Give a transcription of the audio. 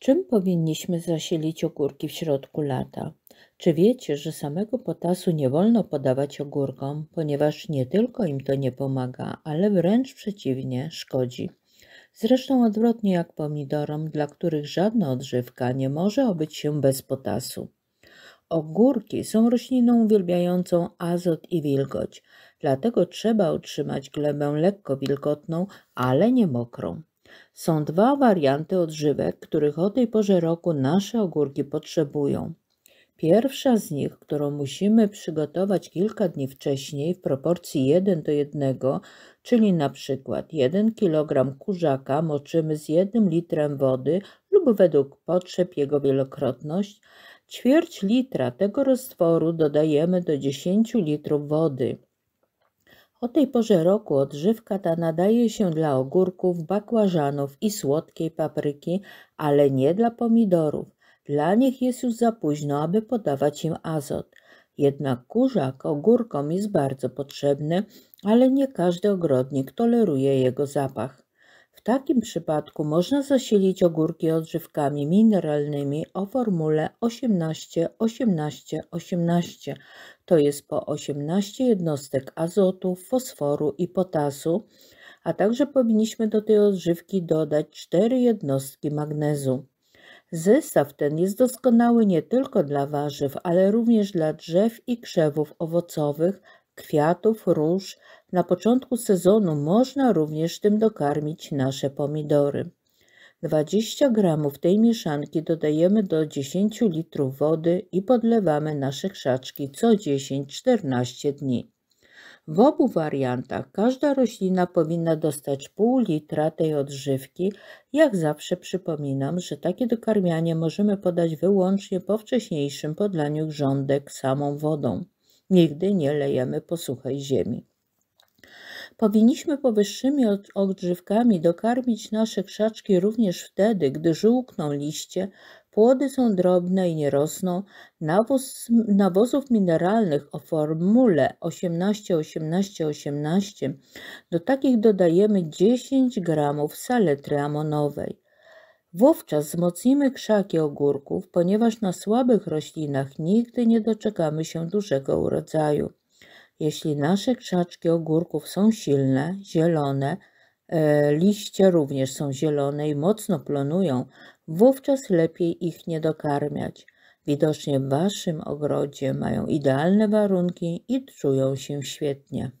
Czym powinniśmy zasilić ogórki w środku lata? Czy wiecie, że samego potasu nie wolno podawać ogórkom, ponieważ nie tylko im to nie pomaga, ale wręcz przeciwnie, szkodzi? Zresztą odwrotnie jak pomidorom, dla których żadna odżywka nie może obyć się bez potasu. Ogórki są rośliną uwielbiającą azot i wilgoć, dlatego trzeba utrzymać glebę lekko wilgotną, ale nie mokrą. Są dwa warianty odżywek, których o tej porze roku nasze ogórki potrzebują. Pierwsza z nich, którą musimy przygotować kilka dni wcześniej w proporcji 1 do 1, czyli na przykład 1 kg kurzaka moczymy z 1 litrem wody lub według potrzeb jego wielokrotność, ćwierć litra tego roztworu dodajemy do 10 litrów wody. O tej porze roku odżywka ta nadaje się dla ogórków, bakłażanów i słodkiej papryki, ale nie dla pomidorów. Dla nich jest już za późno, aby podawać im azot. Jednak kurzak ogórkom jest bardzo potrzebny, ale nie każdy ogrodnik toleruje jego zapach takim przypadku można zasilić ogórki odżywkami mineralnymi o formule 18 18 18, to jest po 18 jednostek azotu, fosforu i potasu, a także powinniśmy do tej odżywki dodać 4 jednostki magnezu. Zestaw ten jest doskonały nie tylko dla warzyw, ale również dla drzew i krzewów owocowych, kwiatów róż na początku sezonu można również tym dokarmić nasze pomidory. 20 gramów tej mieszanki dodajemy do 10 litrów wody i podlewamy nasze krzaczki co 10-14 dni. W obu wariantach każda roślina powinna dostać pół litra tej odżywki. Jak zawsze przypominam, że takie dokarmianie możemy podać wyłącznie po wcześniejszym podlaniu grządek samą wodą. Nigdy nie lejemy po suchej ziemi. Powinniśmy powyższymi odżywkami dokarmić nasze krzaczki również wtedy, gdy żółkną liście, płody są drobne i nie rosną, Nawoz, nawozów mineralnych o formule 18-18-18 do takich dodajemy 10 gramów saletry amonowej. Wówczas wzmocnimy krzaki ogórków, ponieważ na słabych roślinach nigdy nie doczekamy się dużego urodzaju. Jeśli nasze krzaczki ogórków są silne, zielone, e, liście również są zielone i mocno plonują, wówczas lepiej ich nie dokarmiać. Widocznie w Waszym ogrodzie mają idealne warunki i czują się świetnie.